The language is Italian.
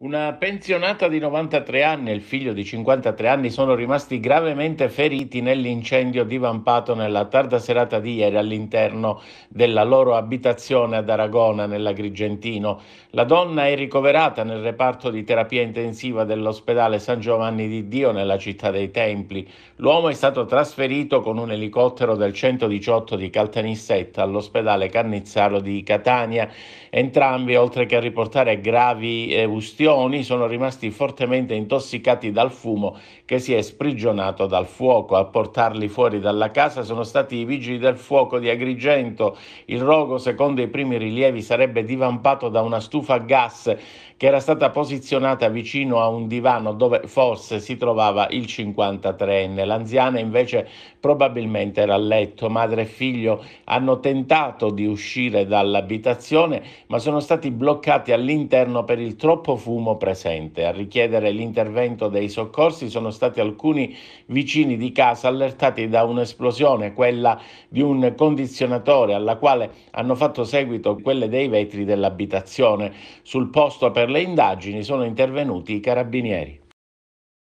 Una pensionata di 93 anni e il figlio di 53 anni sono rimasti gravemente feriti nell'incendio divampato nella tarda serata di ieri all'interno della loro abitazione ad Aragona, nell'Agrigentino. La donna è ricoverata nel reparto di terapia intensiva dell'ospedale San Giovanni di Dio nella città dei Templi. L'uomo è stato trasferito con un elicottero del 118 di Caltanissetta all'ospedale Cannizzaro di Catania. Entrambi, oltre che a riportare gravi eh, ustioni, rioni sono rimasti fortemente intossicati dal fumo che si è sprigionato dal fuoco. A portarli fuori dalla casa sono stati i vigili del fuoco di Agrigento. Il rogo, secondo i primi rilievi, sarebbe divampato da una stufa a gas che era stata posizionata vicino a un divano dove forse si trovava il 53enne. L'anziana invece probabilmente era a letto. Madre e figlio hanno tentato di uscire dall'abitazione ma sono stati bloccati all'interno per il troppo fumo fumo presente. A richiedere l'intervento dei soccorsi sono stati alcuni vicini di casa allertati da un'esplosione, quella di un condizionatore, alla quale hanno fatto seguito quelle dei vetri dell'abitazione. Sul posto per le indagini sono intervenuti i carabinieri.